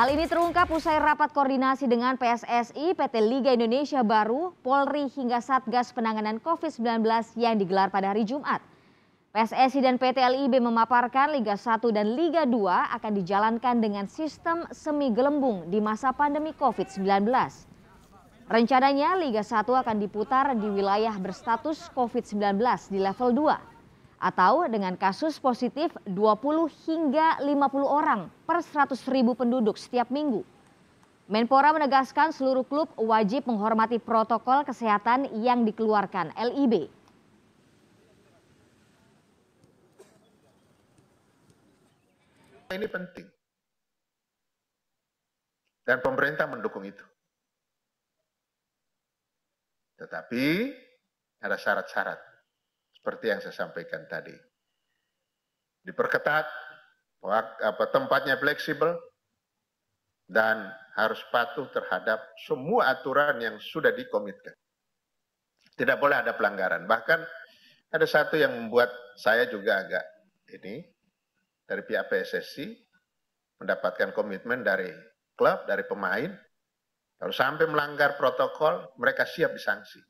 Hal ini terungkap usai rapat koordinasi dengan PSSI, PT Liga Indonesia Baru, Polri hingga Satgas Penanganan COVID-19 yang digelar pada hari Jumat. PSSI dan PT LIB memaparkan Liga 1 dan Liga 2 akan dijalankan dengan sistem semi gelembung di masa pandemi COVID-19. Rencananya Liga 1 akan diputar di wilayah berstatus COVID-19 di level 2 atau dengan kasus positif 20 hingga 50 orang per 100 ribu penduduk setiap minggu. Menpora menegaskan seluruh klub wajib menghormati protokol kesehatan yang dikeluarkan LIB. Ini penting. Dan pemerintah mendukung itu. Tetapi ada syarat-syarat seperti yang saya sampaikan tadi. Diperketat, apa, tempatnya fleksibel, dan harus patuh terhadap semua aturan yang sudah dikomitkan. Tidak boleh ada pelanggaran. Bahkan ada satu yang membuat saya juga agak ini dari pihak PSSI mendapatkan komitmen dari klub, dari pemain. Kalau sampai melanggar protokol, mereka siap disanksi.